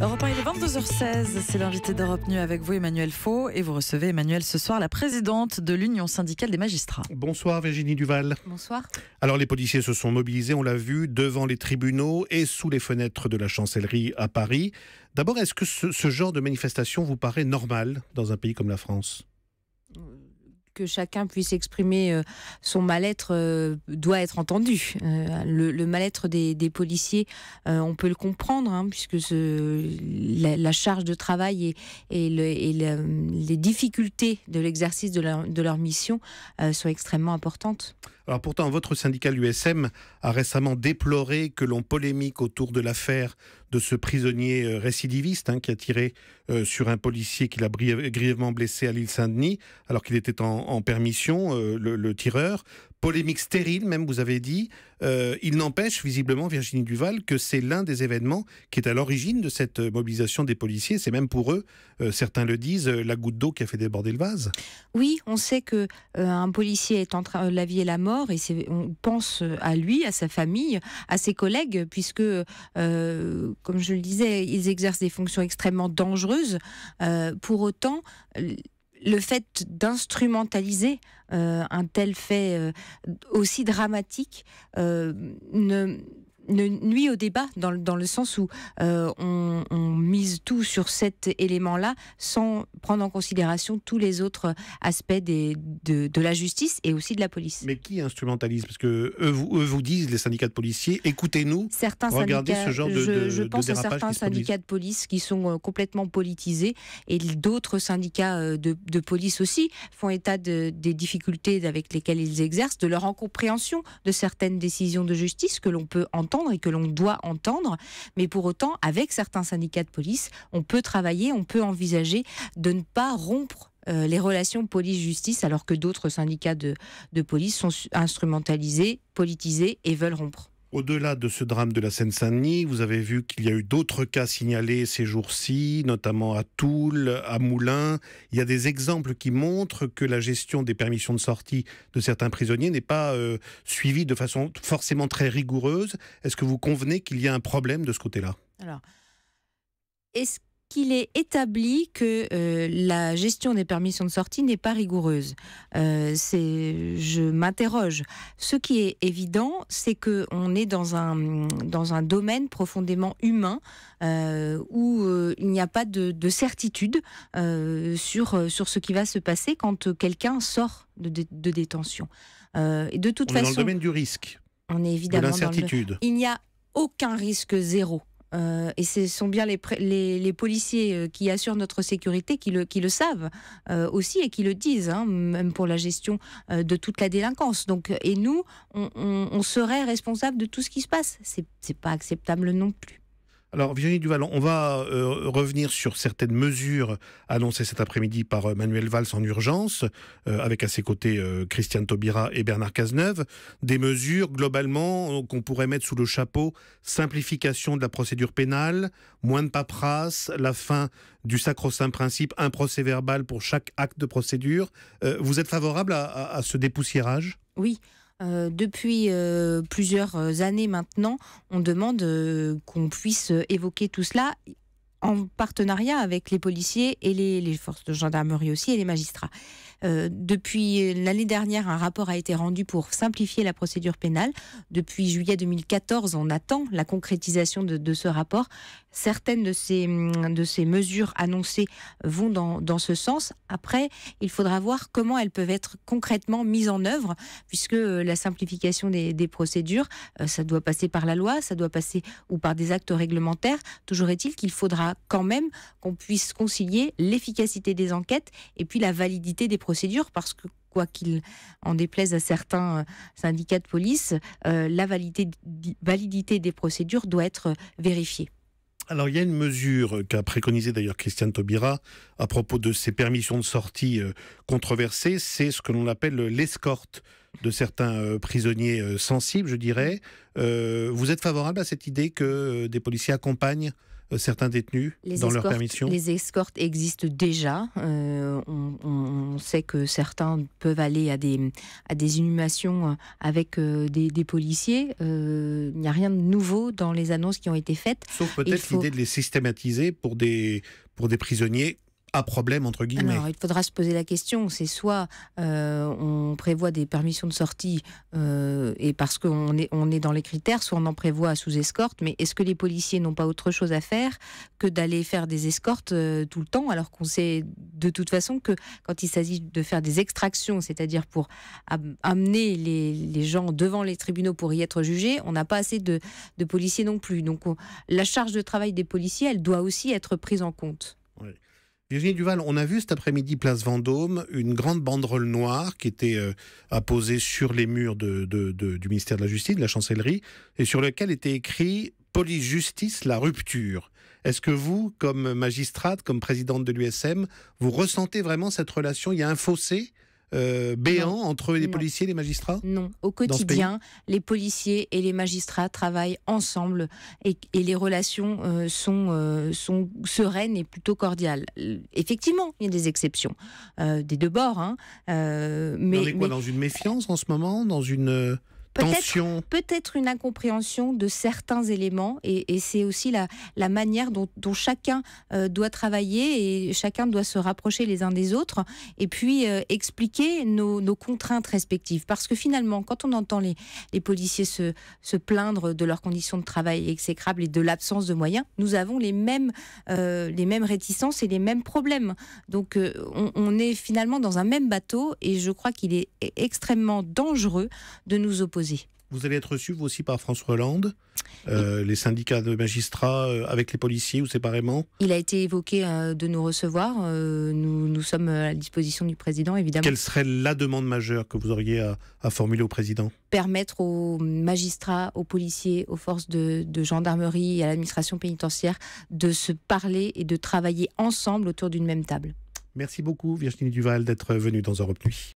Europe 1, il est 22h16, c'est l'invité d'Europe 1 avec vous Emmanuel Faux et vous recevez Emmanuel ce soir la présidente de l'Union syndicale des magistrats. Bonsoir Virginie Duval. Bonsoir. Alors les policiers se sont mobilisés, on l'a vu, devant les tribunaux et sous les fenêtres de la chancellerie à Paris. D'abord, est-ce que ce, ce genre de manifestation vous paraît normal dans un pays comme la France que chacun puisse exprimer euh, son mal-être euh, doit être entendu. Euh, le, malêtre mal-être des, policiers, on peut le comprendre, hein, puisque la, charge de travail et, les difficultés de l'exercice de, leur mission sont extrêmement importantes. Alors pourtant, votre syndicat, l'USM, a récemment déploré que l'on polémique autour de l'affaire de ce prisonnier euh, récidiviste hein, qui a tiré euh, sur un policier qu'il a grièvement blessé à l'île Saint-Denis, alors qu'il était en, permission, euh, le, tireur. Polémique stérile, même, vous avez dit. Euh, il n'empêche visiblement, Virginie Duval, que c'est l'un des événements qui est à l'origine de cette euh, mobilisation des policiers. C'est même pour eux, euh, certains le disent, la goutte d'eau qui a fait déborder le vase. Oui, on sait que un policier est en la vie et la mort, et on pense à lui, à sa famille, à ses collègues, puisque, comme je le disais, ils exercent des fonctions extrêmement dangereuses. pour autant, le fait d'instrumentaliser euh, un tel fait euh, aussi dramatique euh, ne ne nuit au débat dans, dans le sens où euh, on, mise tout sur cet élément-là sans prendre en considération tous les autres aspects des, de, de, la justice et aussi de la police. Mais qui instrumentalise Parce que eux, vous, disent, les syndicats de policiers, écoutez-nous, certains regardez ce genre de, je, je pense à certains syndicats de police qui sont euh, complètement politisés et d'autres syndicats euh, de, de, police aussi font état des difficultés avec lesquelles ils exercent, de leur incompréhension de certaines décisions de justice que l'on peut entendre et que l'on doit entendre. Mais pour autant, avec certains syndicats de police, on peut travailler, on peut envisager de ne pas rompre euh, les relations police-justice alors que d'autres syndicats de police sont instrumentalisés, politisés et veulent rompre. Au-delà de ce drame de la Seine-Saint-Denis, vous avez vu qu'il y a eu d'autres cas signalés ces jours-ci, notamment à Toul, à Moulins. Il y a des exemples qui montrent que la gestion des permissions de sortie de certains prisonniers n'est pas euh, suivie de façon forcément très rigoureuse. Est-ce que vous convenez qu'il y a un problème de ce côté-là Alors, est-ce qu'il est établi que euh, la gestion des permissions de sortie n'est pas rigoureuse. Euh, c'est, je m'interroge. Ce qui est évident, c'est que on est dans un dans un domaine profondément humain euh, où il n'y a pas de, certitude sur sur ce qui va se passer quand quelqu'un sort de, de, détention. et de toute on est dans le domaine du risque. On est évidemment de l'incertitude. Il n'y a aucun risque zéro. Euh, et ce sont bien les, policiers euh, qui assurent notre sécurité qui le, savent euh, aussi et qui le disent, hein, même pour la gestion de toute la délinquance. Donc, et nous, on, on serait responsable de tout ce qui se passe. C'est pas acceptable non plus. Alors Virginie Duval, on va euh, revenir sur certaines mesures annoncées cet après-midi par euh, Manuel Valls en urgence, euh, avec à ses côtés Christiane Taubira et Bernard Cazeneuve, des mesures globalement qu'on pourrait mettre sous le chapeau simplification de la procédure pénale, moins de paperasse, la fin du sacro-saint principe, un procès verbal pour chaque acte de procédure. vous êtes favorable à, à ce dépoussiérage Oui. Euh, depuis euh, plusieurs euh, années maintenant, on demande qu'on puisse évoquer tout cela en partenariat avec les policiers et les, les forces de gendarmerie aussi et les magistrats. Euh, depuis l'année dernière, un rapport a été rendu pour simplifier la procédure pénale. Depuis juillet 2014, on attend la concrétisation de, ce rapport. Certaines de ces, de ces mesures annoncées vont dans, dans, ce sens. Après, il faudra voir comment elles peuvent être concrètement mises en œuvre, puisque euh, la simplification des, des procédures, euh, ça doit passer par la loi, ça doit passer ou par des actes réglementaires. Toujours est-il qu'il faudra quand même qu'on puisse concilier l'efficacité des enquêtes et puis la validité des procédure parce que quoi qu'il en déplaise à certains euh, syndicats de police, euh, la validité, des procédures doit être euh, vérifiée. Alors il y a une mesure qu'a préconisée d'ailleurs Christiane Taubira à propos de ces permissions de sortie controversées, c'est ce que l'on appelle l'escorte de certains prisonniers sensibles, je dirais. vous êtes favorable à cette idée que des policiers accompagnent euh, certains détenus dans leur permission Les escortes existent déjà. Euh, on, sait que certains peuvent aller à des, à des inhumations euh, avec des, policiers. Il n'y a rien de nouveau dans les annonces qui ont été faites. Sauf peut-être l'idée de les systématiser pour des, pour des prisonniers problème, entre guillemets Alors, il faudra se poser la question, c'est soit euh, on prévoit des permissions de sortie euh, et parce qu'on est, on est dans les critères, soit on en prévoit sous escorte, mais est-ce que les policiers n'ont pas autre chose à faire que d'aller faire des escortes euh, tout le temps, alors qu'on sait de toute façon que quand il s'agit de faire des extractions, c'est-à-dire pour amener les, gens devant les tribunaux pour y être jugés, on n'a pas assez de, policiers non plus. Donc la charge de travail des policiers, elle doit aussi être prise en compte. Oui. Virginie Duval, on a vu cet après-midi, place Vendôme, une grande banderole noire qui était euh, apposée sur les murs du ministère de la Justice, de la Chancellerie, et sur laquelle était écrit Police Justice, la rupture. Est-ce que vous, comme magistrate, comme présidente de l'USM, vous ressentez vraiment cette relation Il y a un fossé euh, béant entre les policiers et les magistrats Non. Au quotidien, les policiers et les magistrats travaillent ensemble et, les relations euh, sont, euh, sont sereines et plutôt cordiales. Effectivement, il y a des exceptions, des deux bords. Hein. mais, on est quoi, dans une méfiance en ce moment Dans une Peut-être une incompréhension de certains éléments, et, c'est aussi la, manière dont, chacun euh, doit travailler et chacun doit se rapprocher les uns des autres, et puis euh, expliquer nos, contraintes respectives. Parce que finalement, quand on entend les, les policiers se, plaindre de leurs conditions de travail exécrables et de l'absence de moyens, nous avons les mêmes, euh, les mêmes réticences et les mêmes problèmes. Donc on est finalement dans un même bateau, et je crois qu'il est extrêmement dangereux de nous opposer vous allez être reçu, vous aussi, par François Hollande, euh, les syndicats de magistrats, euh, avec les policiers ou séparément Il a été évoqué euh, de nous recevoir. Nous, nous, sommes à la disposition du président, évidemment. Quelle serait la demande majeure que vous auriez à, formuler au président Permettre aux magistrats, aux policiers, aux forces de, gendarmerie et à l'administration pénitentiaire de se parler et de travailler ensemble autour d'une même table. Merci beaucoup, Virginie Duval, d'être venue dans Europe Nuit.